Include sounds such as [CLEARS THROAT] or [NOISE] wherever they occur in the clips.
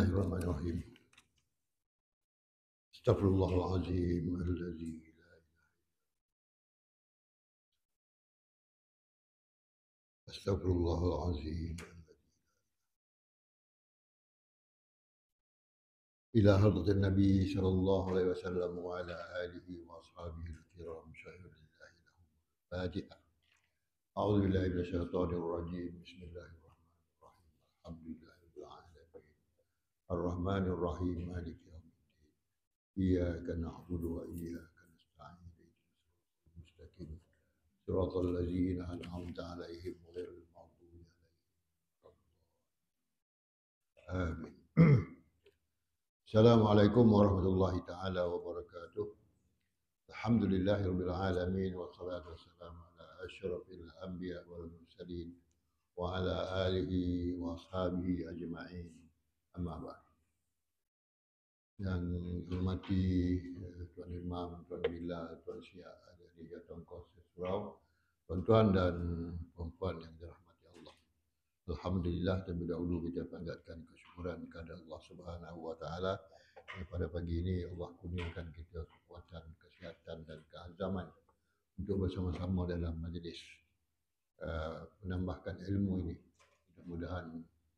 الله الرحمن الرحيم استغفر الله العظيم الذي لا اله الا استغفر الله العظيم الذي لا إلى حضرة النبي صلى الله عليه وسلم وعلى آله وأصحابه الكرام شهر الله له الفاتحة أعوذ بالله من الشيطان الرجيم بسم الله الرحمن الرحيم الحمد لله الرحمن الرحيم مالك يوم الدين إياك نعبد وإياك نستعين المستقيم صراط الذين أنعمت عليهم غير المغضوب عليهم آمين [CLEARS THROAT] السلام عليكم ورحمة الله تعالى وبركاته الحمد لله رب العالمين والصلاة والسلام على أشرف الأنبياء والمرسلين وعلى آله وأصحابه أجمعين Amma Abad. Yang dihormati eh, eh, Tuan Imam, Tuan Bila, Tuan Syiah dari Gatong Kosir Surau, Tuan-tuan dan puan yang dirahmati Allah. Alhamdulillah terlebih dahulu kita panjatkan kesyukuran kepada Allah Subhanahu Wa eh, pada pagi ini Allah kurniakan kita kekuatan, kesihatan dan keazaman untuk bersama-sama dalam majlis uh, menambahkan ilmu ini. Mudah-mudahan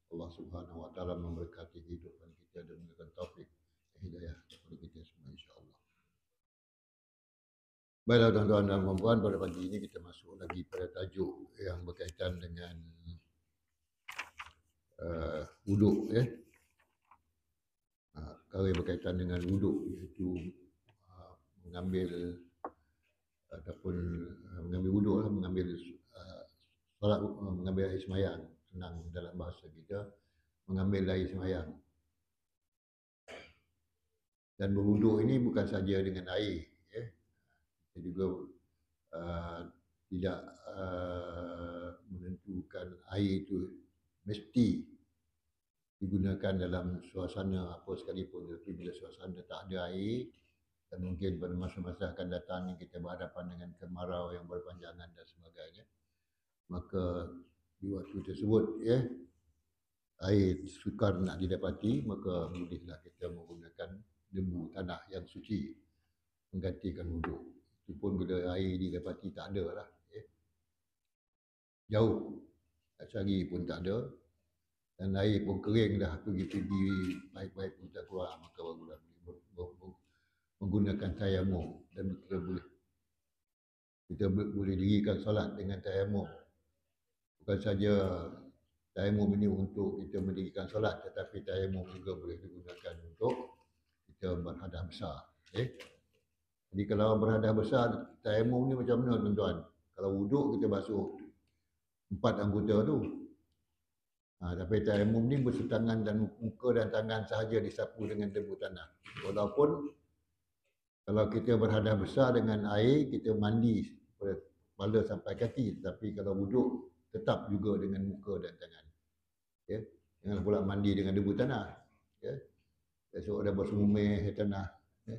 Allah Subhanahu wa taala memberkati kehidupan kita dan memberikan taufik hidayah kepada kita semua insyaallah. Baiklah tuan-tuan dan puan pada pagi ini kita masuk lagi pada tajuk yang berkaitan dengan uh, wuduk ya. Uh, kali berkaitan dengan wuduk iaitu uh, mengambil ataupun uh, mengambil wuduk mengambil uh, solat, uh, mengambil air semayang senang dalam bahasa kita mengambil air semayang. Dan berwuduk ini bukan saja dengan air. Ya. Kita juga uh, tidak uh, menentukan air itu mesti digunakan dalam suasana apa sekalipun. Jadi bila suasana tak ada air, dan mungkin pada masa-masa akan datang kita berhadapan dengan kemarau yang berpanjangan dan sebagainya. Maka di waktu tersebut ya air sukar nak didapati maka mudahlah kita menggunakan debu tanah yang suci menggantikan wudu itu pun bila air didapati tak ada lah ya. jauh tak cari pun tak ada dan air pun kering dah pergi pergi baik-baik pun tak keluar maka barulah menggunakan tayamum dan kita boleh kita boleh dirikan solat dengan tayamum bukan saja tayamum ini untuk kita mendirikan solat tetapi tayamum juga boleh digunakan untuk kita berhadah besar. Eh? Jadi kalau berhadah besar, tayamum ni macam mana tuan-tuan? Kalau wuduk kita basuh empat anggota tu. Ha, tapi tayamum ni tangan dan muka dan tangan sahaja disapu dengan debu tanah. Walaupun kalau kita berhadah besar dengan air, kita mandi pada kepala sampai kaki. Tapi kalau wuduk, tetap juga dengan muka dan tangan. Ya. Janganlah pula mandi dengan debu tanah. Ya. Esok ada buat semumeh tanah. Ya.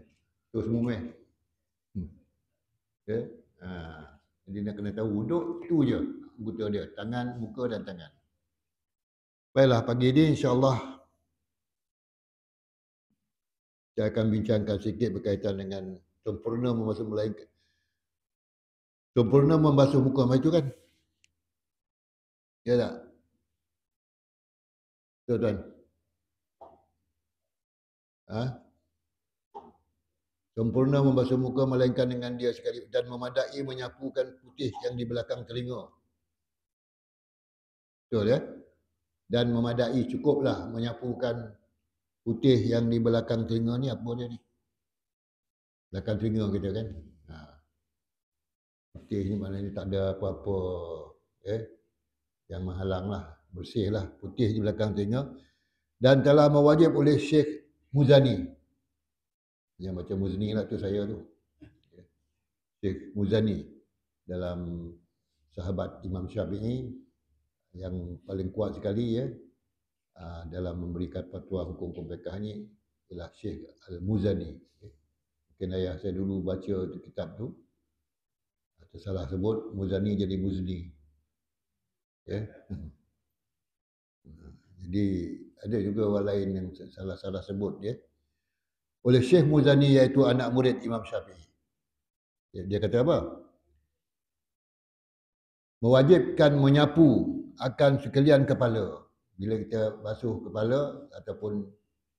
Terus semumeh. Hmm. Ya. Ha. Jadi nak kena tahu duduk tu je anggota dia, tangan, muka dan tangan. Baiklah pagi ini Insyaallah. saya akan bincangkan sikit berkaitan dengan sempurna memasuk melainkan sempurna membasuh muka macam tu kan Ya tak? Tuan-tuan. Ha? Sempurna membasuh muka melainkan dengan dia sekali dan memadai menyapukan putih yang di belakang telinga. Betul ya? Dan memadai cukuplah menyapukan putih yang di belakang telinga ni apa dia ni? Belakang telinga kita kan? Ha. Putih ni maknanya tak ada apa-apa. Eh? yang menghalang lah. Bersih lah. Putih di belakang telinga. Dan telah mewajib oleh Sheikh Muzani. Yang macam Muzani lah tu saya tu. Ya. Sheikh Muzani. Dalam sahabat Imam Syafi'i. Yang paling kuat sekali ya. Ah, dalam memberikan patuah hukum-hukum pekah ni. Ialah Syekh Al-Muzani. Ya. Mungkin ayah saya dulu baca kitab tu. Tersalah sebut Muzani jadi Muzni. Ya. Hmm. Hmm. Jadi ada juga orang lain yang salah-salah sebut ya. Oleh Syekh Muzani iaitu anak murid Imam Syafi'i. Ya, dia kata apa? Mewajibkan menyapu akan sekalian kepala. Bila kita basuh kepala ataupun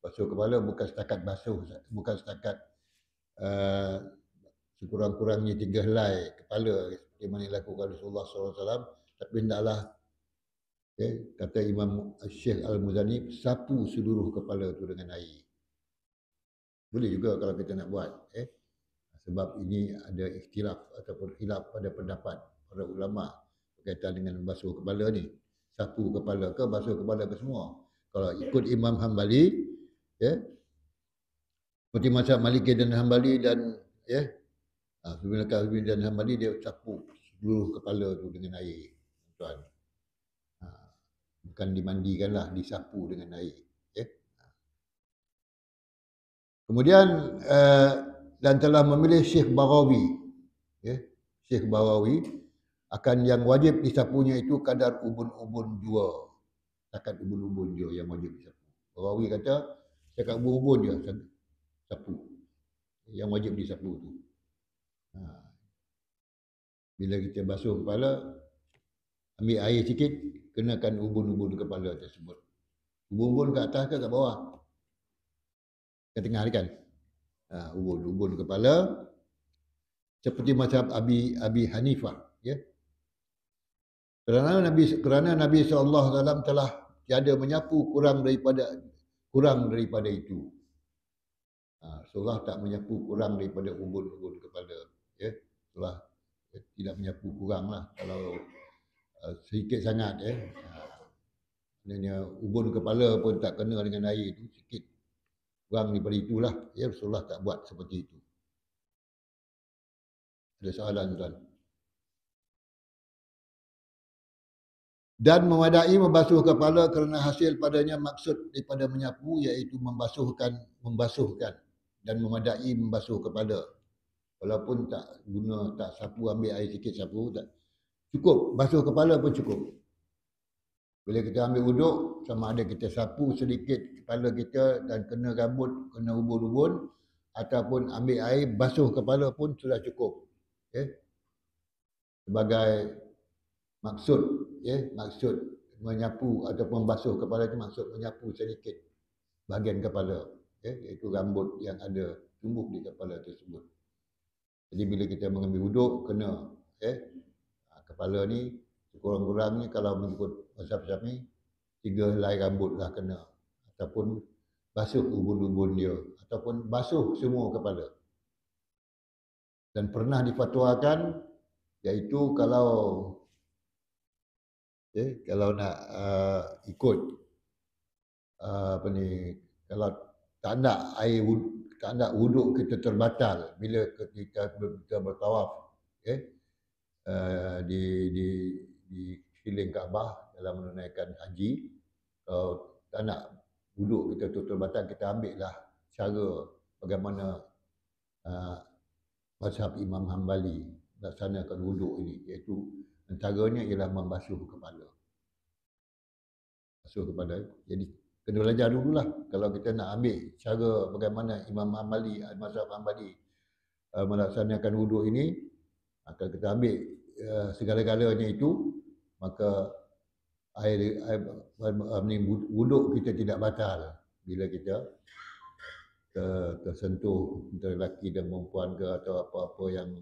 basuh kepala bukan setakat basuh, bukan setakat uh, sekurang-kurangnya tiga helai kepala yang mana dilakukan Rasulullah SAW tapi tidaklah Okay. Kata Imam Syekh Al-Muzani, sapu seluruh kepala tu dengan air. Boleh juga kalau kita nak buat. Eh. Sebab ini ada ikhtilaf ataupun khilaf pada pendapat para ulama berkaitan dengan basuh kepala ni. Sapu kepala ke basuh kepala ke semua. Kalau ikut Imam Hanbali, ya, yeah, seperti masa Maliki dan Hanbali dan ya, yeah, Sebenarnya Kazmin dan Hanbali dia sapu seluruh kepala tu dengan air. Tuan bukan dimandikan lah, disapu dengan air. Ya? Kemudian uh, dan telah memilih Syekh Barawi. Ya? Syekh Barawi akan yang wajib disapunya itu kadar ubun-ubun dua. Takkan ubun-ubun dia yang wajib disapu. Barawi kata, saya ubun-ubun dia sapu. Yang wajib disapu itu. Ha. Bila kita basuh kepala, ambil air sikit, kenakan ubun-ubun kepala tersebut. Ubun-ubun ke atas ke ke bawah? Ke tengah kan? Ha, ubun-ubun kepala. Seperti macam Abi Abi Hanifah. Ya? Kerana Nabi kerana Nabi SAW telah tiada menyapu kurang daripada kurang daripada itu. Ha, Seolah tak menyapu kurang daripada ubun-ubun kepala. Ya? Seolah tidak menyapu kurang lah kalau Ah, sikit sangat ya. Eh. Ah, Maknanya ubun kepala pun tak kena dengan air itu sikit. Kurang daripada itulah. Ya Rasulullah tak buat seperti itu. Ada soalan tuan. Dan memadai membasuh kepala kerana hasil padanya maksud daripada menyapu iaitu membasuhkan, membasuhkan dan memadai membasuh kepala. Walaupun tak guna, tak sapu ambil air sikit sapu, tak, Cukup. Basuh kepala pun cukup. Bila kita ambil uduk, sama ada kita sapu sedikit kepala kita dan kena rambut, kena ubun-ubun. Ataupun ambil air, basuh kepala pun sudah cukup. Okay? Ya. Sebagai maksud, yeah? maksud menyapu ataupun basuh kepala itu maksud menyapu sedikit bahagian kepala. Okay? Ya, iaitu rambut yang ada tumbuh di kepala tersebut. Jadi bila kita mengambil uduk, kena okay? Ya, kepala ni kurang-kurang ni kalau mengikut mazhab ni, tiga helai rambut lah kena ataupun basuh ubun-ubun dia ataupun basuh semua kepala. Dan pernah difatwakan iaitu kalau okay, eh, kalau nak uh, ikut uh, apa ni kalau tak nak air tak nak wuduk kita terbatal bila kita kita bertawaf okay, eh, Eh, di di di keliling Kaabah dalam menunaikan haji kalau tak nak wuduk kita tutur batang kita ambil lah cara bagaimana uh, mazhab Imam Hambali laksanakan wuduk ini iaitu antaranya ialah membasuh kepala basuh kepala jadi kena belajar lah kalau kita nak ambil cara bagaimana Imam Hambali eh, mazhab Hambali uh, melaksanakan wuduk ini Maka kita ambil uh, segala-galanya itu maka air air wuduk kita tidak batal bila kita tersentuh antara lelaki dan perempuan ke atau apa-apa yang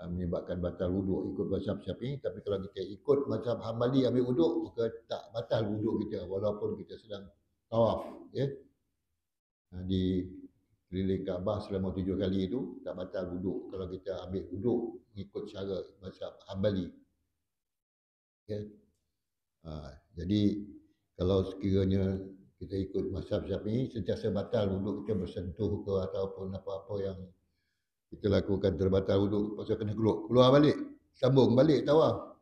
eh, menyebabkan batal wuduk ikut mazhab Syafi'i tapi kalau kita ikut macam Hambali ambil wuduk maka tak batal wuduk kita walaupun kita sedang tawaf ya di keliling Kaabah selama tujuh kali itu tak batal wuduk kalau kita ambil wuduk Ikut cara mazhab Hanbali. Ya. Ha, jadi kalau sekiranya kita ikut mazhab ini sentiasa batal untuk kita bersentuh ke ataupun apa-apa yang kita lakukan terbatal untuk pasal kena keluar, keluar balik, sambung balik tawaf.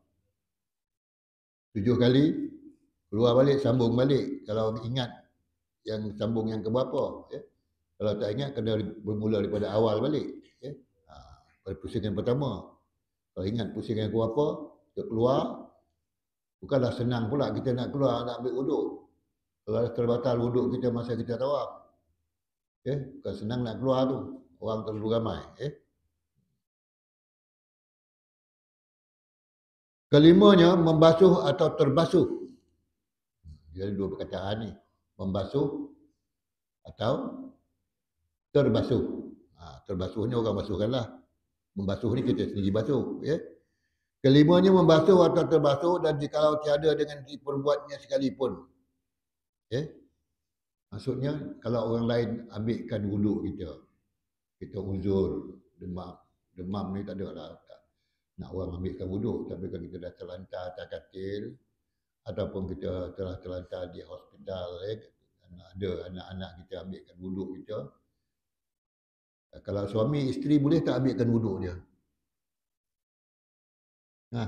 Tujuh kali keluar balik, sambung balik kalau ingat yang sambung yang ke berapa ya. Kalau tak ingat kena bermula daripada awal balik ya. Pada pusingan yang pertama. Kalau ingat pusingan yang apa, kita keluar. Bukanlah senang pula kita nak keluar, nak ambil wuduk. Kalau terbatal wuduk kita masa kita tawaf. Eh, bukan senang nak keluar tu. Orang terlalu ramai. Eh? Kelimanya, membasuh atau terbasuh. Jadi dua perkataan ni. Membasuh atau terbasuh. Ha, terbasuhnya orang basuhkanlah. lah. Membasuh ni kita sendiri basuh. Ya? Kelimanya membasuh atau terbasuh dan jikalau tiada dengan diperbuatnya sekalipun. Ya? Maksudnya kalau orang lain ambilkan wuduk kita. Kita uzur, demam. Demam ni tak ada lah. Nak orang ambilkan wuduk. Tapi kalau kita dah terlantar atas katil. Ataupun kita telah terlantar di hospital. Ya? Ada anak-anak kita ambilkan wuduk kita. Eh, kalau suami isteri boleh tak ambilkan wuduk dia? Ha.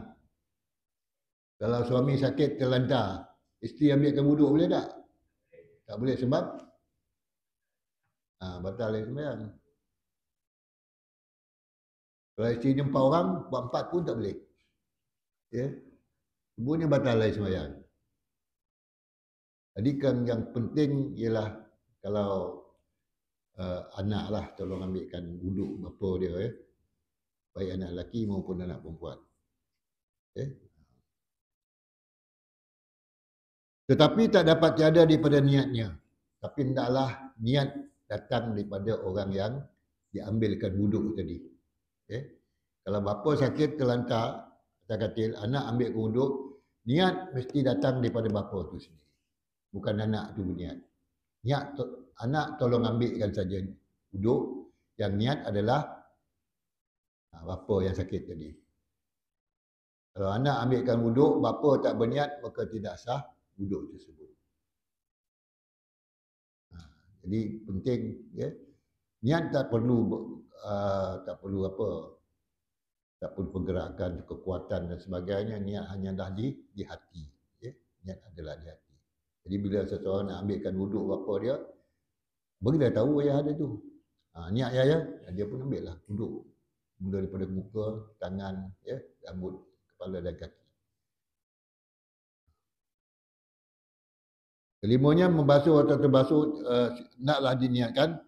Kalau suami sakit terlantar, isteri ambilkan wuduk boleh tak? Tak boleh sebab ha, batal lagi sembilan. Kalau isteri empat orang, buat empat pun tak boleh. Ya. Yeah. Semuanya batal lagi sembilan. Jadi kan yang penting ialah kalau uh, anak lah tolong ambilkan wuduk apa dia ya. Baik anak lelaki maupun anak perempuan. Okay. Eh? Tetapi tak dapat tiada daripada niatnya. Tapi hendaklah niat datang daripada orang yang diambilkan wuduk tadi. Okay. Kalau bapa sakit terlantar, kita kata anak ambil wuduk, niat mesti datang daripada bapa tu sendiri. Bukan anak tu niat niat to, anak tolong ambilkan saja duduk yang niat adalah ha, bapa yang sakit tadi kalau anak ambilkan wuduk, bapa tak berniat, maka tidak sah wuduk tersebut. Ha, jadi penting, ya. niat tak perlu uh, tak perlu apa, tak perlu pergerakan, kekuatan dan sebagainya. Niat hanya dah di, di hati. Ya. Niat adalah niat. Jadi bila seseorang nak ambilkan wuduk apa dia, berilah tahu ayah ada tu. Ha, niat ayah ya, dia pun ambil lah wuduk. Mula daripada muka, tangan, ya, rambut, kepala dan kaki. Kelimanya membasuh atau terbasuh uh, naklah diniatkan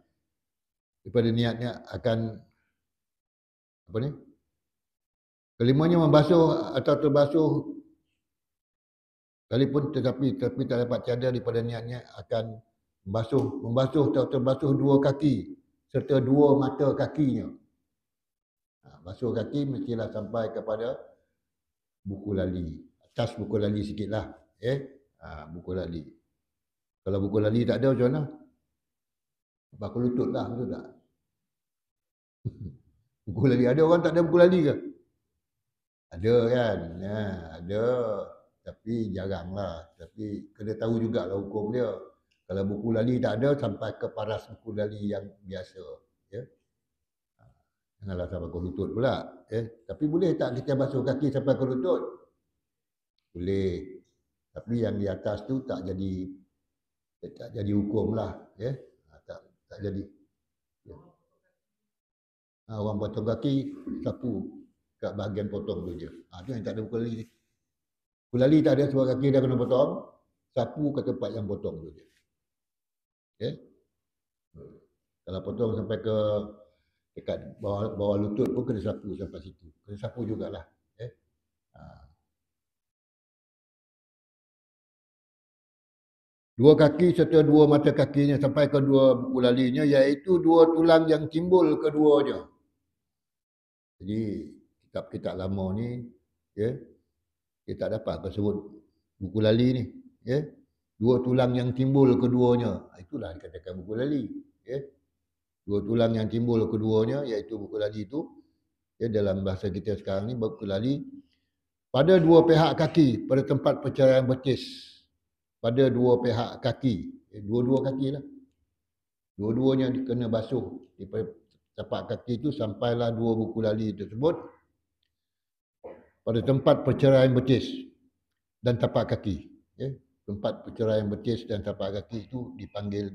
daripada niatnya akan apa ni? Kelimanya membasuh atau terbasuh Kalipun tetapi tetapi tak dapat tiada daripada niatnya akan membasuh membasuh atau terbasuh dua kaki serta dua mata kakinya. Ha, basuh kaki mestilah sampai kepada buku lali. Atas buku lali sikitlah. Eh? Ha, buku lali. Kalau buku lali tak ada macam mana? Bakul lututlah. betul tak? [LAUGHS] buku lali. Ada orang tak ada buku lali ke? Ada kan? Ha, ada. Tapi jarang lah. Tapi kena tahu juga lah hukum dia. Kalau buku lali tak ada, sampai ke paras buku lali yang biasa. Ya? Janganlah sampai ke lutut pula. Ya? Tapi boleh tak kita basuh kaki sampai ke lutut? Boleh. Tapi yang di atas tu tak jadi eh, tak jadi hukum lah. Ya? Ha, tak, tak jadi. Ya. Ha, orang potong kaki, sapu kat bahagian potong tu je. Ha, tu yang tak ada buku lali ni. Kulali tak ada sebab kaki dah kena potong. Sapu ke tempat yang potong tu Okay. Kalau potong sampai ke dekat bawah, bawah lutut pun kena sapu sampai situ. Kena sapu jugalah. Okay. Ha. Dua kaki serta dua mata kakinya sampai ke dua kulalinya iaitu dua tulang yang timbul keduanya. Jadi kitab-kitab lama ni okay, dia tak dapat apa sebut buku lali ni. Ya. Yeah? Dua tulang yang timbul keduanya. Ah, itulah katakan buku lali. Ya. Yeah? Dua tulang yang timbul keduanya iaitu buku lali itu. Ya, yeah? dalam bahasa kita sekarang ni buku lali. Pada dua pihak kaki pada tempat perceraian betis. Pada dua pihak kaki. Ya, dua-dua kaki lah. Dua-duanya kena basuh. Daripada tapak kaki itu sampailah dua buku lali tersebut pada tempat perceraian betis dan tapak kaki. Okay? Ya. Tempat perceraian betis dan tapak kaki itu dipanggil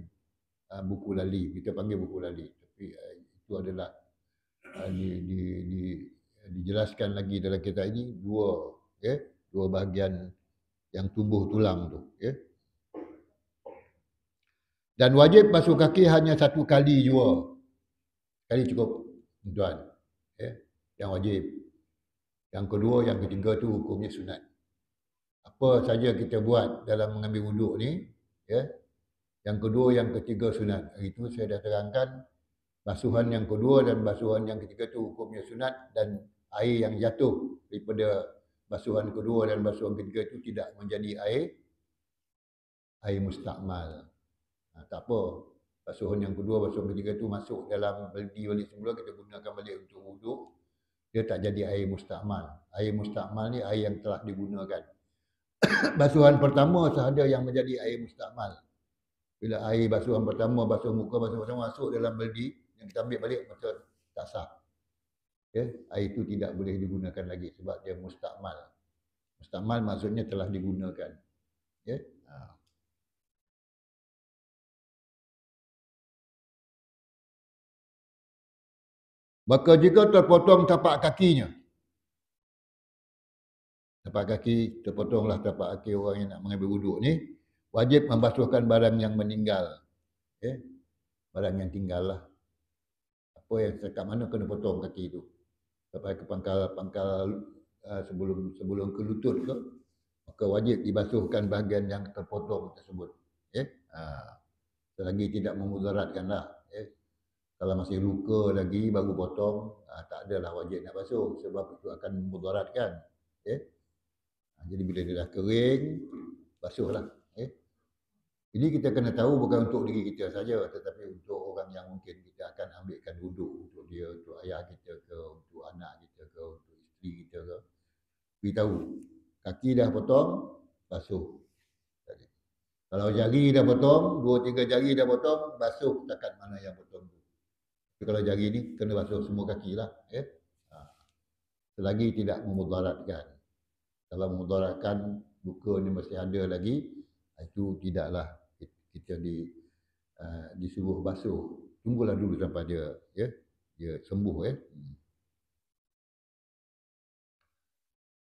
uh, buku lali. Kita panggil buku lali. Tapi uh, itu adalah uh, di, di, di, dijelaskan lagi dalam kitab ini dua okay? Ya, dua bahagian yang tubuh tulang tu. Okay? Ya. Dan wajib basuh kaki hanya satu kali jua. Kali cukup tuan. Okay? Yang wajib. Yang kedua, yang ketiga tu hukumnya sunat. Apa saja kita buat dalam mengambil wuduk ni, ya. Yang kedua, yang ketiga sunat. Itu saya dah terangkan basuhan yang kedua dan basuhan yang ketiga tu hukumnya sunat dan air yang jatuh daripada basuhan kedua dan basuhan ketiga itu tidak menjadi air air mustakmal. Nah, ha, tak apa. Basuhan yang kedua, basuhan ketiga itu masuk dalam beli balik semula kita gunakan balik untuk wuduk dia tak jadi air mustakmal. Air mustakmal ni air yang telah digunakan. [COUGHS] basuhan pertama sahaja yang menjadi air mustakmal. Bila air basuhan pertama, basuh muka, basuh macam masuk dalam beldi, yang kita ambil balik, maka tak sah. Ya? Air itu tidak boleh digunakan lagi sebab dia mustakmal. Mustakmal maksudnya telah digunakan. Ya? Maka jika terpotong tapak kakinya. Tapak kaki, terpotonglah tapak kaki orang yang nak mengambil wuduk ni. Wajib membasuhkan barang yang meninggal. Eh? Barang yang tinggal lah. Apa yang sekat mana kena potong kaki itu. Sampai ke pangkal-pangkal ah, sebelum sebelum ke lutut ke. Maka wajib dibasuhkan bahagian yang terpotong tersebut. Eh? Ha. Selagi tidak memudaratkan lah kalau masih luka lagi baru potong uh, tak adalah wajib nak basuh sebab itu akan mudarat okay. Ya. Ah, jadi bila dia dah kering basuhlah okay. Ya. ini kita kena tahu bukan untuk diri kita saja tetapi untuk orang yang mungkin kita akan ambilkan wuduk untuk dia untuk ayah kita ke untuk anak kita ke untuk isteri kita ke tahu kaki dah potong basuh kalau jari dah potong, dua tiga jari dah potong, basuh takat mana yang potong tu kalau jari ni kena basuh semua kaki lah. Eh? Ha. Selagi tidak memudaratkan. Kalau memudaratkan luka ni masih ada lagi, ha, itu tidaklah kita di uh, disuruh basuh. Tunggulah dulu sampai dia ya dia sembuh eh.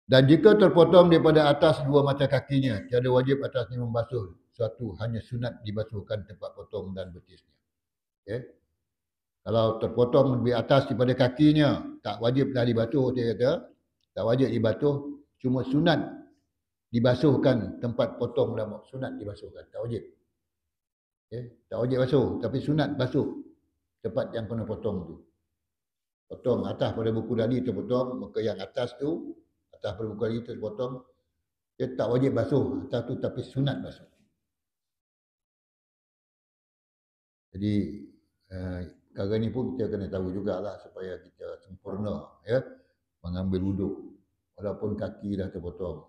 Dan jika terpotong daripada atas dua mata kakinya, tiada wajib atasnya membasuh. Suatu hanya sunat dibasuhkan tempat potong dan betisnya. Okay. Ya kalau terpotong lebih atas daripada kakinya tak wajib dah dibatuh dia kata tak wajib dibatuh cuma sunat dibasuhkan tempat potong rambut sunat dibasuhkan tak wajib okay? Eh, tak wajib basuh tapi sunat basuh tempat yang kena potong tu potong atas pada buku dadi terpotong maka yang atas tu atas pada buku dadi terpotong dia tak wajib basuh atas tu tapi sunat basuh jadi uh, perkara ni pun kita kena tahu jugalah supaya kita sempurna ya mengambil wuduk walaupun kaki dah terpotong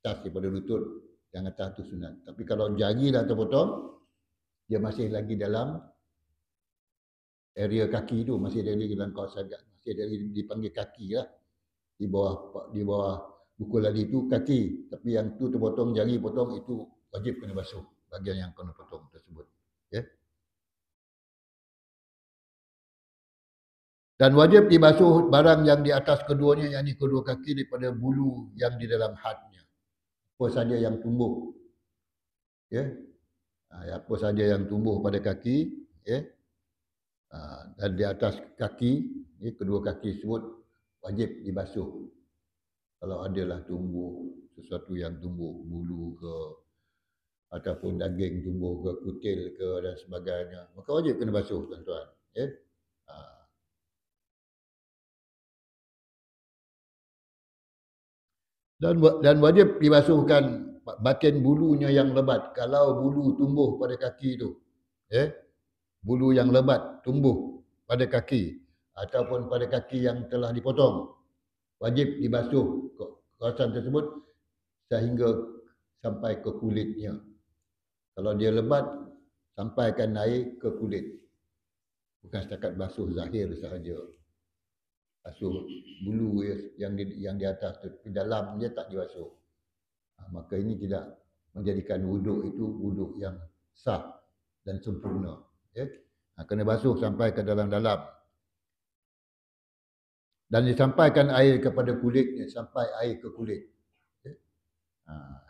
atas daripada lutut yang atas tu sunat tapi kalau jari dah terpotong dia masih lagi dalam area kaki tu masih ada lagi dalam kawasan kaki masih ada lagi dipanggil kaki lah di bawah di bawah buku lali tu kaki tapi yang tu terpotong jari potong itu wajib kena basuh bagian yang kena potong tersebut Dan wajib dibasuh barang yang di atas keduanya, yang di kedua kaki daripada bulu yang di dalam hatnya, Apa saja yang tumbuh. Ya. Ha, yeah. Apa saja yang tumbuh pada kaki. Ya. Yeah. Ha, dan di atas kaki, ya, kedua kaki semua wajib dibasuh. Kalau adalah tumbuh sesuatu yang tumbuh bulu ke ataupun daging tumbuh ke kutil ke dan sebagainya. Maka wajib kena basuh tuan-tuan. Ya. -tuan. Yeah. dan dan wajib dibasuhkan batin bulunya yang lebat kalau bulu tumbuh pada kaki tu, eh bulu yang lebat tumbuh pada kaki ataupun pada kaki yang telah dipotong wajib dibasuh kawasan tersebut sehingga sampai ke kulitnya kalau dia lebat sampaikan air ke kulit bukan setakat basuh zahir sahaja basuh bulu ya, yang di, yang di atas tu ke dalam dia tak diwasuh. Ha, maka ini tidak menjadikan wuduk itu wuduk yang sah dan sempurna. Ya. Ha, kena basuh sampai ke dalam-dalam. Dan disampaikan air kepada kulitnya sampai air ke kulit. Ya. Ha.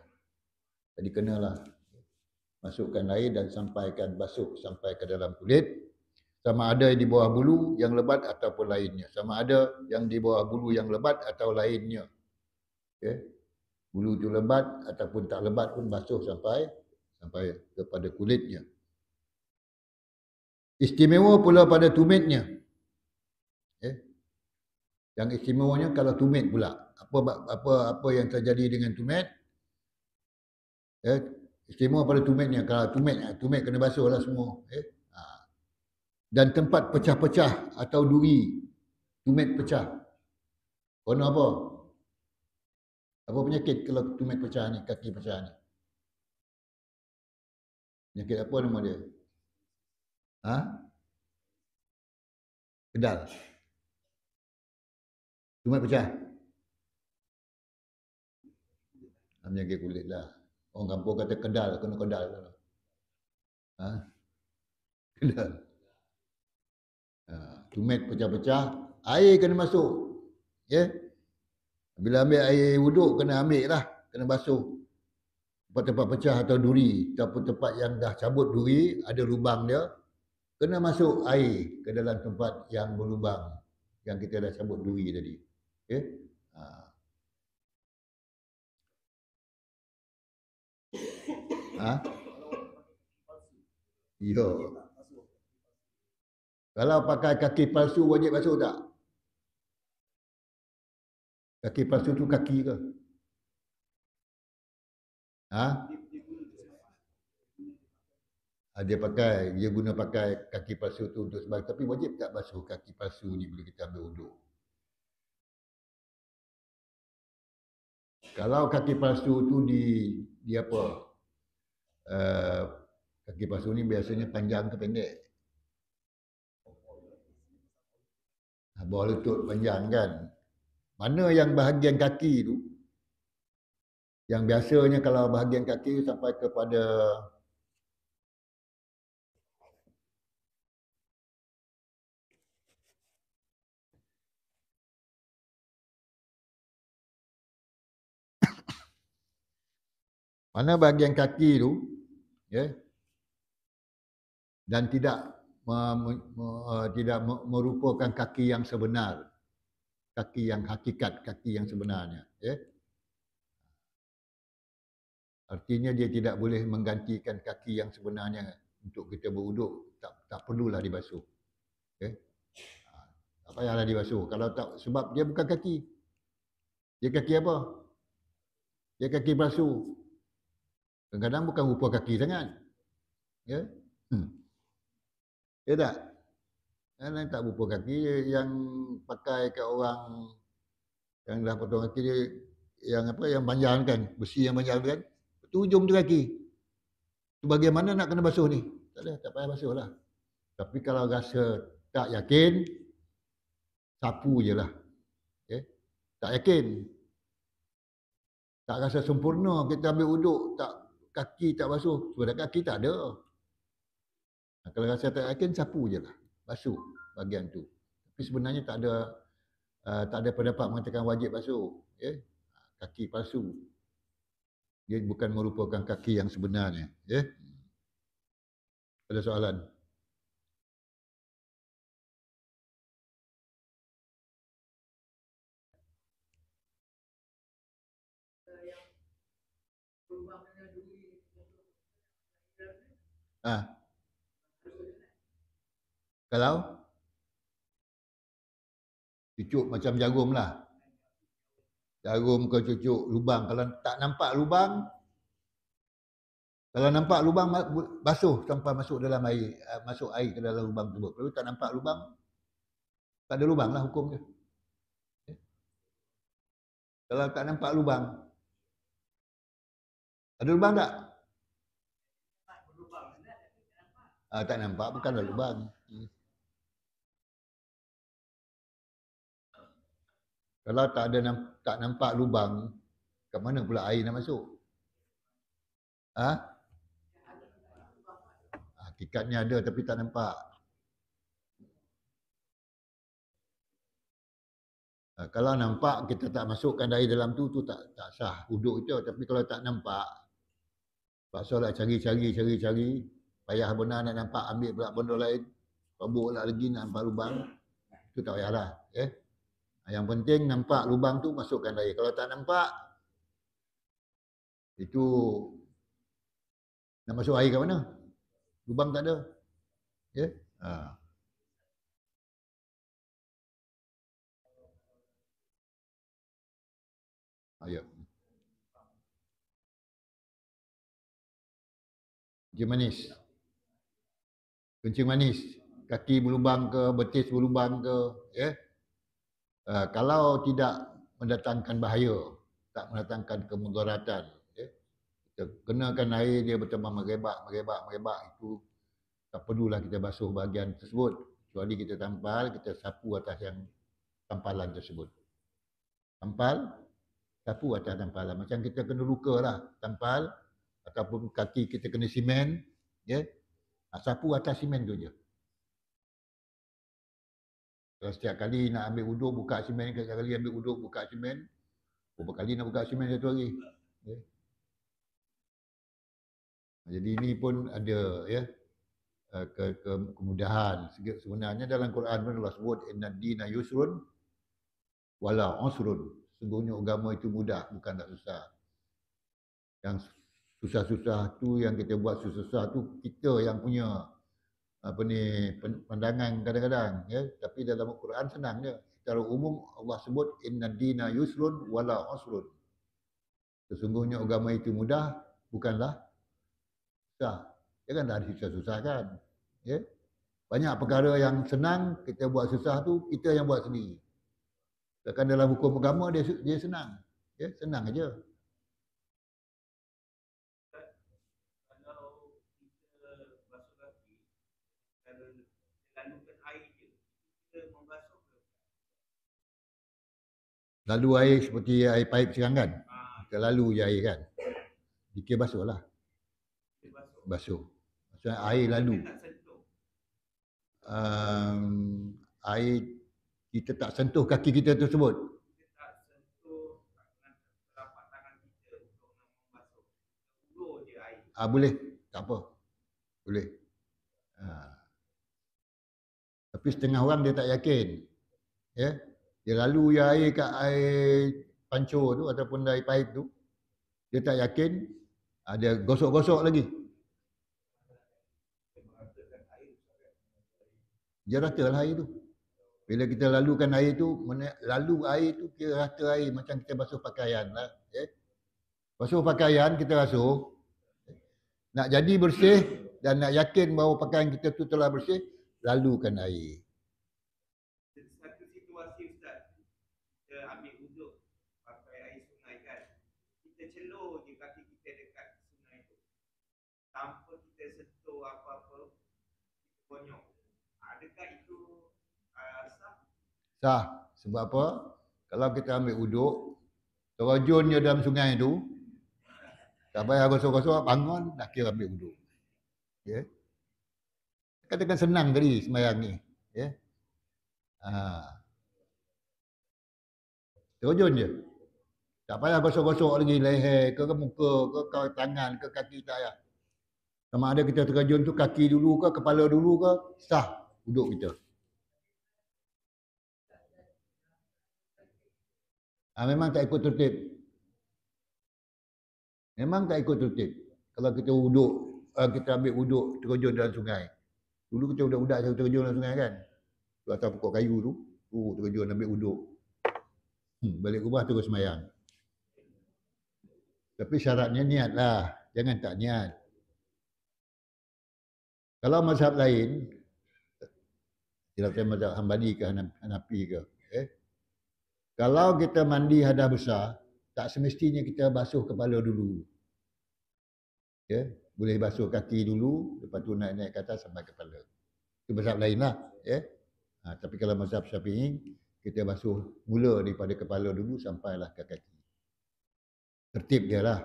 Jadi kenalah masukkan air dan sampaikan basuh sampai ke dalam kulit sama ada di bawah bulu yang lebat ataupun lainnya sama ada yang di bawah bulu yang lebat atau lainnya okey bulu tu lebat ataupun tak lebat pun basuh sampai sampai kepada kulitnya istimewa pula pada tumitnya okey yang istimewanya kalau tumit pula apa apa apa yang terjadi dengan tumit okey istimewa pada tumitnya kalau tumit tumit kena basuhlah semua okey dan tempat pecah-pecah atau duri tumit pecah kena apa apa penyakit kalau tumit pecah ni kaki pecah ni penyakit apa nama dia ha kedal tumit pecah Namanya ha, gigi kulit lah. Orang kampung kata kedal, lah, kena kedal. Lah. Ha? Kedal tumit pecah-pecah, air kena masuk. Ya. Yeah? Bila ambil air wuduk kena ambil lah, kena basuh. Tempat, tempat pecah atau duri ataupun tempat yang dah cabut duri ada lubang dia kena masuk air ke dalam tempat yang berlubang yang kita dah cabut duri tadi. Okey. Ya. Ha. ha? Yo. Ya. Kalau pakai kaki palsu wajib masuk tak? Kaki palsu tu kaki ke? Ha? Ah, dia pakai, dia guna pakai kaki palsu tu untuk sebab. Tapi wajib tak basuh kaki palsu ni bila kita ambil uduk? Kalau kaki palsu tu di, di apa? Uh, kaki palsu ni biasanya panjang ke pendek? Bawah lutut panjang kan. Mana yang bahagian kaki tu? Yang biasanya kalau bahagian kaki tu sampai kepada [COUGHS] Mana bahagian kaki tu? Ya. Yeah? Dan tidak Uh, tidak merupakan kaki yang sebenar. Kaki yang hakikat, kaki yang sebenarnya. Ya? Artinya dia tidak boleh menggantikan kaki yang sebenarnya untuk kita beruduk. Tak, tak perlulah dibasuh. Ya? Ah, tak payahlah dibasuh. Kalau tak, sebab dia bukan kaki. Dia kaki apa? Dia kaki basuh. Kadang-kadang bukan rupa kaki sangat. Ya? Hmm. Ya tak? Dan yang tak berpuluh kaki yang pakai kat orang yang dah potong kaki dia yang apa yang panjang kan besi yang panjang kan tu hujung tu kaki tu bagaimana nak kena basuh ni tak ada tak payah basuh lah tapi kalau rasa tak yakin sapu je lah okay? Ya, tak yakin tak rasa sempurna kita ambil uduk tak kaki tak basuh sebab kaki tak ada kalau rasa tak yakin, sapu je lah. Basuh bagian tu. Tapi sebenarnya tak ada uh, tak ada pendapat mengatakan wajib basuh. Yeah? Kaki palsu. Dia bukan merupakan kaki yang sebenarnya. Yeah? Ada soalan? Ah. Uh. Kalau cucuk macam jagung lah. jagung ke cucuk lubang. Kalau tak nampak lubang, kalau nampak lubang basuh sampai masuk dalam air. Eh, masuk air ke dalam lubang tersebut. Kalau tak nampak lubang, tak ada lubang lah hukum dia. Kalau tak nampak lubang, ada lubang tak? Ah, tak nampak, bukanlah lubang. Kalau tak ada tak nampak lubang, ke mana pula air nak masuk? Ha? Hakikatnya ada tapi tak nampak. Ha, kalau nampak kita tak masukkan air dalam tu tu tak tak sah Uduk tu tapi kalau tak nampak pasal lah nak cari-cari cari-cari payah benar nak nampak ambil pula benda lain tobuklah lagi nak nampak lubang itu tak payahlah eh yang penting nampak lubang tu masukkan air. Kalau tak nampak, itu nak masuk air ke mana? Lubang tak ada. Ya? Yeah? Ha. Ayat. Kencing manis. Kencing manis. Kaki berlubang ke, betis berlubang ke. Ya? Yeah? Ah, kalau tidak mendatangkan bahaya, tak mendatangkan kemudaratan, ya. kita kenakan air dia bertambah merebak, merebak, merebak, itu tak pedulah kita basuh bahagian tersebut. Kecuali kita tampal, kita sapu atas yang tampalan tersebut. Tampal, sapu atas tampalan. Macam kita kena luka tampal, ataupun kaki kita kena simen, ya. Ah, sapu atas simen tu je. Kalau setiap kali nak ambil uduk, buka simen. Kalau setiap kali ambil uduk, buka simen. Berapa kali nak buka simen satu hari. Okay. Ya. Jadi ini pun ada ya eh, ke, ke, kemudahan. Sebenarnya dalam Quran pun Allah sebut inna dina yusrun wala usrun. Sungguhnya agama itu mudah, bukan tak susah. Yang susah-susah tu yang kita buat susah-susah tu kita yang punya apa ni pandangan kadang-kadang ya tapi dalam Al-Quran senang je secara umum Allah sebut inna dina yusrun wala usrun sesungguhnya agama itu mudah bukanlah susah ya kan dah susah susah kan ya banyak perkara yang senang kita buat susah tu kita yang buat sendiri kan dalam hukum agama dia dia senang ya senang aja lalu air seperti air paip sekarang kan? Kita ah. lalu je air kan? Dikir basuh lah. Basuh. Basuh. Maksudnya air lalu. Um, air kita tak sentuh kaki kita tersebut. Ah boleh. Tak apa. Boleh. Ha. Tapi setengah orang dia tak yakin. Ya. Yeah? Dia lalu ya air kat air pancur tu ataupun air pipe tu. Dia tak yakin. Ah, dia gosok-gosok lagi. Dia rata lah air tu. Bila kita lalukan air tu, lalu air tu kira rata air macam kita basuh pakaian lah. Eh? Basuh pakaian kita basuh. Nak jadi bersih dan nak yakin bahawa pakaian kita tu telah bersih, lalukan air. Tak. Sebab apa? Kalau kita ambil uduk, terjun dalam sungai itu, tak payah gosok-gosok, bangun, nak kira ambil uduk. Okay. Ya. Katakan senang tadi semayang ni. Yeah. Ha. Terjun je. Tak payah gosok-gosok lagi leher ke, ke muka ke, ke tangan ke kaki tak payah. Sama ada kita terjun tu kaki dulu ke kepala dulu ke sah uduk kita. Ha, memang tak ikut tertib. Memang tak ikut tertib. Kalau kita uduk, uh, kita ambil uduk terjun dalam sungai. Dulu kita udak-udak terjun dalam sungai kan? Di atas pokok kayu tu, uh, terjun ambil uduk. Hmm, balik rumah terus semayang. Tapi syaratnya niatlah, Jangan tak niat. Kalau mazhab lain, eh, kita kira mazhab hambali ke Hanafi ke, kalau kita mandi hadah besar, tak semestinya kita basuh kepala dulu. Ya, boleh basuh kaki dulu, lepas tu naik naik ke atas sampai kepala. Itu mazhab lainlah, ya. Ha, tapi kalau masa mazhab Syafi'i, kita basuh mula daripada kepala dulu sampailah ke kaki. Tertib dia lah.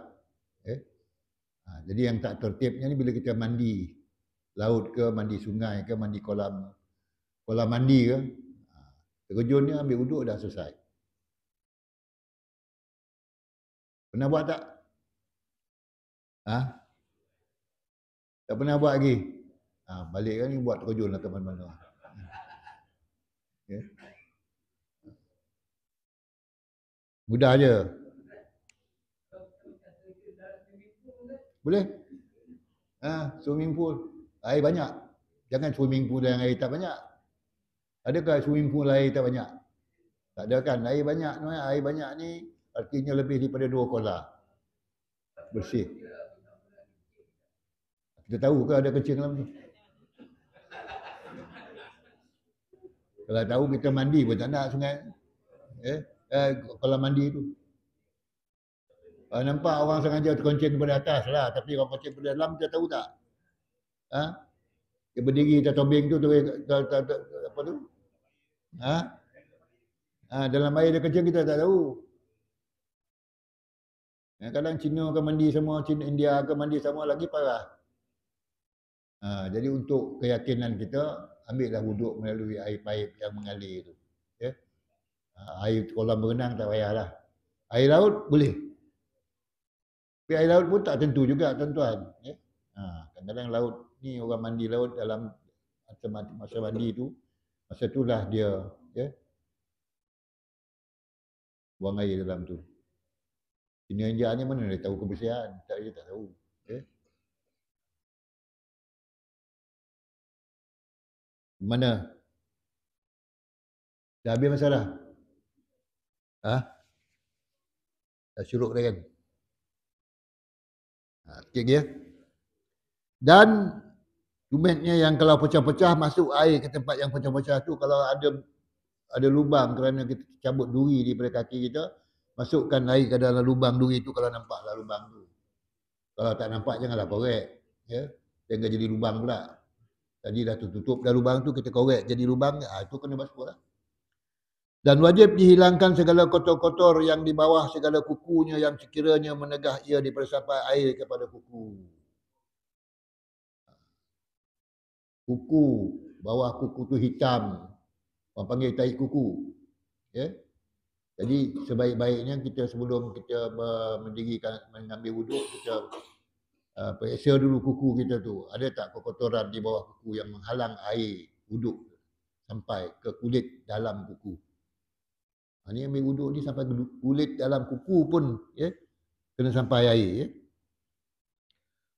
Ya. Ha, jadi yang tak tertibnya ni bila kita mandi laut ke, mandi sungai ke, mandi kolam kolam mandi ke, ha, terjunnya ambil uduk dah selesai. Pernah buat tak? Ha? Tak pernah buat lagi? Ha, balik kan ni buat terjun lah teman-teman. Okay. Ya. Mudah je. Boleh? Ha, swimming pool. Air banyak. Jangan swimming pool yang air tak banyak. Adakah swimming pool air tak banyak? Tak ada kan? Air banyak. Air banyak ni artinya lebih daripada dua kola bersih kita tahu ke ada kencing dalam tu kalau tahu kita mandi pun tak nak sungai eh, eh kalau mandi tu ah, nampak orang sengaja terkencing pada atas lah tapi kalau kencing pada dalam kita tahu tak ha? dia berdiri kat tobing tu tu apa tu ha? ha dalam air dia kencing kita tak tahu Kadang-kadang Cina akan mandi sama, Cina India akan mandi sama lagi parah. Ha, jadi untuk keyakinan kita, ambillah wuduk melalui air paip yang mengalir itu. Ya? Ha, air kolam berenang tak payahlah. Air laut boleh. Tapi air laut pun tak tentu juga tuan-tuan. Ya? Ha, kadang-kadang laut ni orang mandi laut dalam masa mandi itu, masa itulah dia ya? buang air dalam tu. Ini yang jahat ni mana dia tahu kebersihan. Tak, tak tahu. Okay. Ya. Mana? Dah habis masalah? Ha? Dah syuruk dah kan? Ha, sikit lagi ya. Dan tumitnya yang kalau pecah-pecah masuk air ke tempat yang pecah-pecah tu kalau ada ada lubang kerana kita cabut duri daripada kaki kita, Masukkan air ke dalam lubang duri tu kalau nampaklah lubang tu. Kalau tak nampak janganlah korek. Ya? Jangan jadi lubang pula. Tadi dah tutup, dah lubang tu kita korek jadi lubang. Ha, ah, itu kena basuh lah. Dan wajib dihilangkan segala kotor-kotor yang di bawah segala kukunya yang sekiranya menegah ia daripada sampai air kepada kuku. Kuku, bawah kuku tu hitam. Orang panggil tahi kuku. Ya? Yeah? Jadi sebaik-baiknya kita sebelum kita mendirikan mengambil wuduk kita uh, periksa dulu kuku kita tu. Ada tak kekotoran di bawah kuku yang menghalang air wuduk sampai ke kulit dalam kuku. Ha, ni ambil wuduk ni sampai kulit dalam kuku pun ya, kena sampai air. Ya.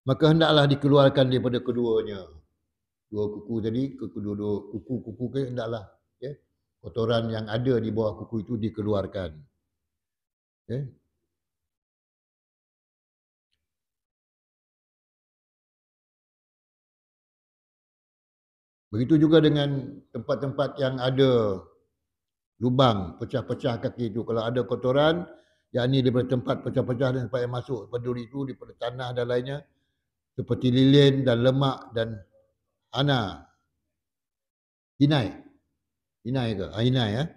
Maka hendaklah dikeluarkan daripada keduanya. Dua kuku tadi, kedua-dua kuku-kuku ke hendaklah kotoran yang ada di bawah kuku itu dikeluarkan. Okay. Begitu juga dengan tempat-tempat yang ada lubang, pecah-pecah kaki itu. Kalau ada kotoran, yang ini daripada tempat pecah-pecah dan supaya yang masuk peduli itu, daripada tanah dan lainnya, seperti lilin dan lemak dan ana, dinaik inai ke? Ah, inai ya. Eh?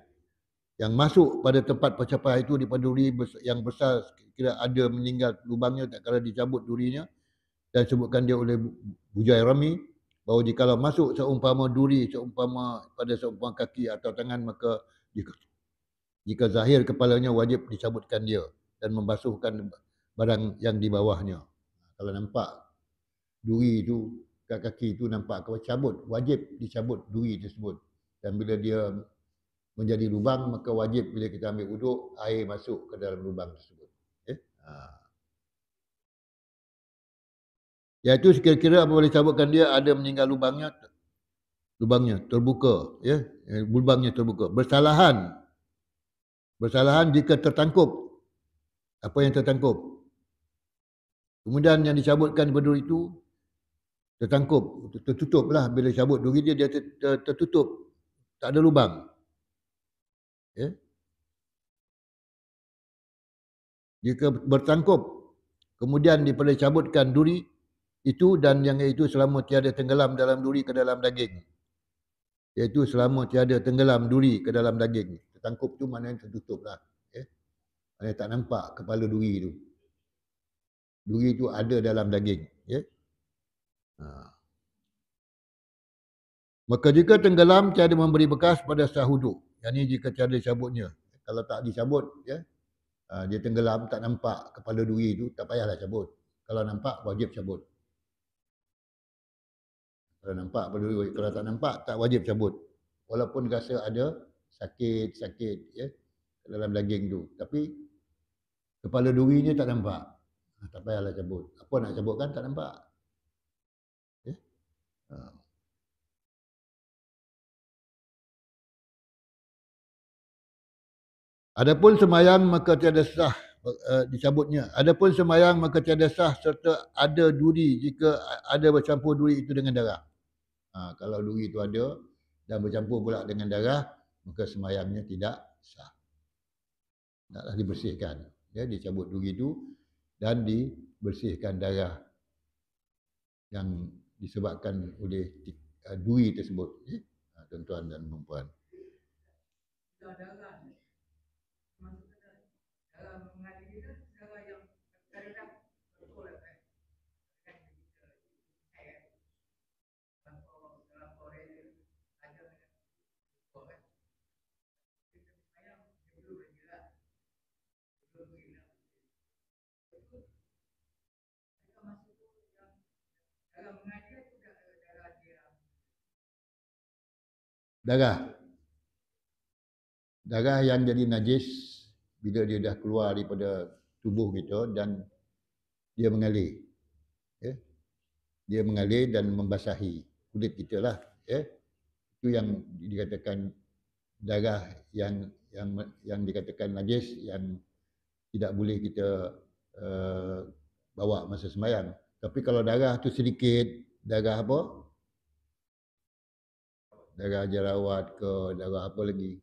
Yang masuk pada tempat pencapaian itu daripada duri yang besar kira ada meninggal lubangnya tak kala dicabut durinya dan sebutkan dia oleh Bujai Rami bahawa jika masuk seumpama duri seumpama pada seumpama kaki atau tangan maka jika, jika zahir kepalanya wajib dicabutkan dia dan membasuhkan barang yang di bawahnya. Kalau nampak duri itu kaki itu nampak kalau cabut wajib dicabut duri tersebut dan bila dia menjadi lubang maka wajib bila kita ambil uduk air masuk ke dalam lubang tersebut eh? ha. iaitu sekiranya apa boleh sebutkan dia ada meninggal lubangnya lubangnya terbuka ya yeah? lubangnya terbuka bersalahan bersalahan jika tertangkup apa yang tertangkup kemudian yang dicabutkan daripada itu tertangkup tertutuplah bila cabut duri dia dia tertutup tak ada lubang. Ya? Jika bertangkup, kemudian diperlukan cabutkan duri itu dan yang itu selama tiada tenggelam dalam duri ke dalam daging. Iaitu selama tiada tenggelam duri ke dalam daging. Tangkup tu mana yang tertutup lah. Ya? Mana tak nampak kepala duri tu. Duri tu ada dalam daging. Ya? Ha. Maka jika tenggelam tiada memberi bekas pada sahudu. Yang ini jika tiada cabutnya. Kalau tak dicabut, ya, ah, dia tenggelam, tak nampak kepala duri itu, tak payahlah cabut. Kalau nampak, wajib cabut. Kalau nampak, kepala duri. kalau tak nampak, tak wajib cabut. Walaupun rasa ada sakit-sakit ya, dalam daging tu. Tapi kepala durinya tak nampak. Ah, tak payahlah cabut. Apa nak cabut kan, tak nampak. Ya? Ha. Adapun semayang maka tiada sah uh, eh, dicabutnya. Adapun semayang maka tiada sah serta ada duri jika ada bercampur duri itu dengan darah. Ha, kalau duri itu ada dan bercampur pula dengan darah, maka semayangnya tidak sah. Taklah dibersihkan. Ya, dicabut duri itu dan dibersihkan darah yang disebabkan oleh uh, duri tersebut. Ya? Ha, tuan-tuan dan perempuan. Tidak darah darah darah yang jadi najis bila dia dah keluar daripada tubuh kita dan dia mengalir ya dia mengalir dan membasahi kulit kita lah ya itu yang dikatakan darah yang yang yang dikatakan najis yang tidak boleh kita uh, bawa masa sembahyang tapi kalau darah tu sedikit darah apa darah jerawat ke darah apa lagi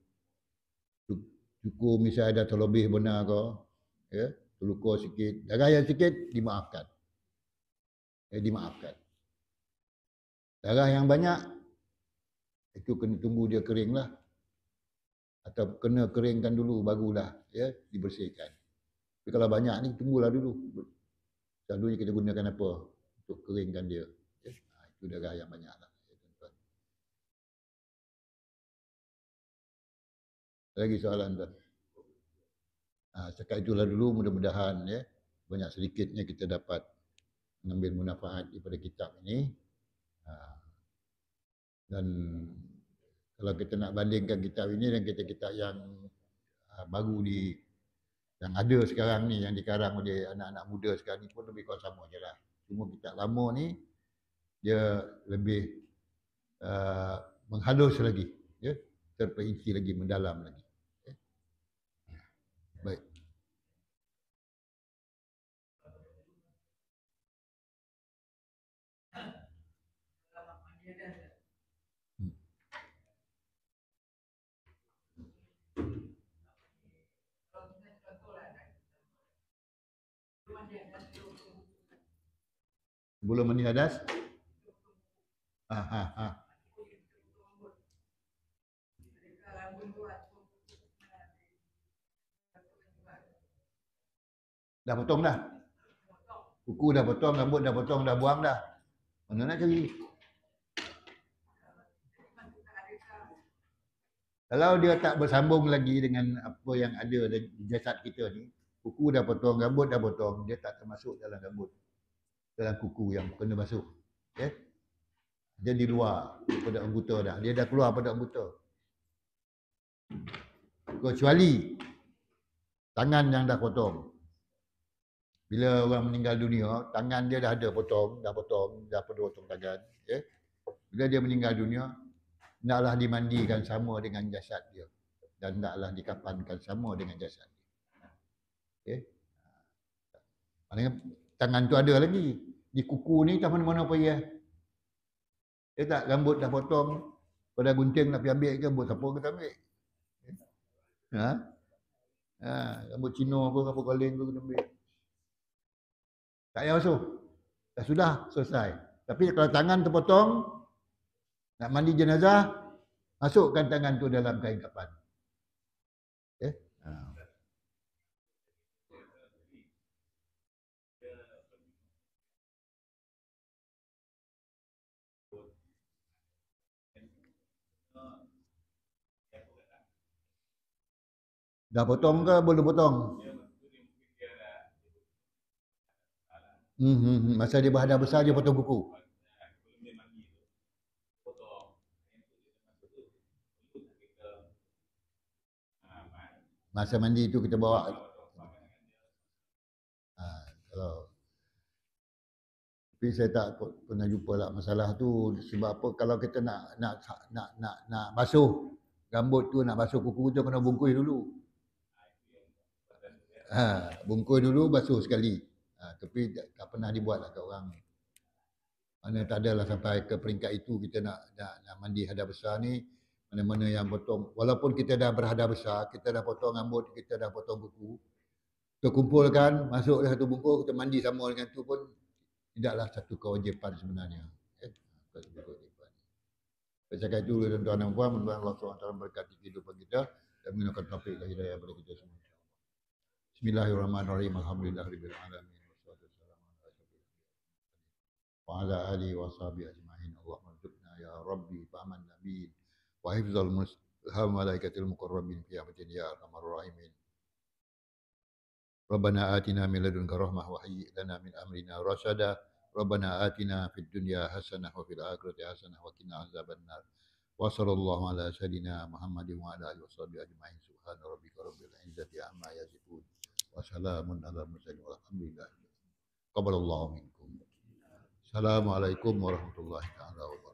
cukup misalnya dah terlebih benar ke ya terluka sikit darah yang sikit dimaafkan ya dimaafkan darah yang banyak itu kena tunggu dia kering lah atau kena keringkan dulu bagulah, ya dibersihkan tapi kalau banyak ni tunggulah dulu selalunya kita gunakan apa untuk keringkan dia ya. Ha, itu darah yang banyak lah lagi soalan tu. Ha, setakat itulah dulu mudah-mudahan ya banyak sedikitnya kita dapat mengambil manfaat daripada kitab ini. Ha, dan kalau kita nak bandingkan kitab ini dengan kita kita yang ha, baru di yang ada sekarang ni yang dikarang oleh anak-anak muda sekarang ni pun lebih kurang sama je lah. Cuma kitab lama ni dia lebih uh, menghalus lagi. Ya? Terperinci lagi, mendalam lagi. Bulu mandi hadas. Ha, ha, ha, Dah potong dah. Kuku dah potong, rambut dah potong, dah buang dah. Mana nak cari? Kalau dia tak bersambung lagi dengan apa yang ada di jasad kita ni, kuku dah potong, rambut dah potong, dia tak termasuk dalam rambut dalam kuku yang kena masuk, Ya. Okay? Dia di luar pada anggota dah. Dia dah keluar pada anggota. Kecuali tangan yang dah potong. Bila orang meninggal dunia, tangan dia dah ada potong, dah potong, dah perlu potong tangan. Ya. Okay? Bila dia meninggal dunia, naklah dimandikan sama dengan jasad dia. Dan naklah dikapankan sama dengan jasad dia. Okay? Ya. Maksudnya, tangan tu ada lagi di kuku ni tak mana-mana pergi ya. Ya tak rambut dah potong pada gunting nak pi ambil ke buat apa kita ambil. Ya. Ha? ha, rambut Cina ke apa kaleng ke kita ambil. Tak payah masuk. Dah sudah selesai. Tapi kalau tangan terpotong nak mandi jenazah masukkan tangan tu dalam kain kapan. Ya. Okay? Ha. Dah potong ke belum potong? Hmm, hmm, hmm, masa dia berhadap besar dia potong buku. Masa mandi tu kita bawa. Ha, kalau tapi saya tak pernah jumpa lah masalah tu sebab apa kalau kita nak nak nak nak, nak basuh rambut tu nak basuh kuku tu kena bungkus dulu. Ha, bungkus dulu basuh sekali. Ha, tapi tak pernah dibuatlah kat orang ni. Mana tak adalah sampai ke peringkat itu kita nak, nak, nak mandi hadah besar ni. Mana-mana yang potong. Walaupun kita dah berhadap besar, kita dah potong rambut, kita dah potong buku, Kita kumpulkan, masuk satu bungkus, kita mandi sama dengan tu pun tidaklah satu kewajipan sebenarnya. Eh, Saya cakap itu dulu tuan-tuan dan puan. Mudah-mudahan Allah SWT berkati kehidupan kita dan menggunakan topik dan hidayah kepada kita semua. Bismillahirrahmanirrahim. Alhamdulillahirabbil alamin wassalatu wassalamu ala asyrafil anbiya'i wa ala alihi washabihi ajmain. Allahumma rzuqna ya rabbi fa'man nabiyyin wa hifzal muslimin wa ha malaikatil muqarrabin fi amtin ya arhamar rahimin. Rabbana atina min ladunka rahmah wa hayyi lana min amrina rashada. Rabbana atina fid dunya hasanah wa fil akhirati hasanah wa qina azabannar. Wa sallallahu ala sayyidina Muhammadin wa ala alihi washabihi ajmain. Subhana rabbil izzati amma yasifun. وسلام على المرسلين والحمد لله قبل الله منكم السلام عليكم ورحمة الله تعالى وبركاته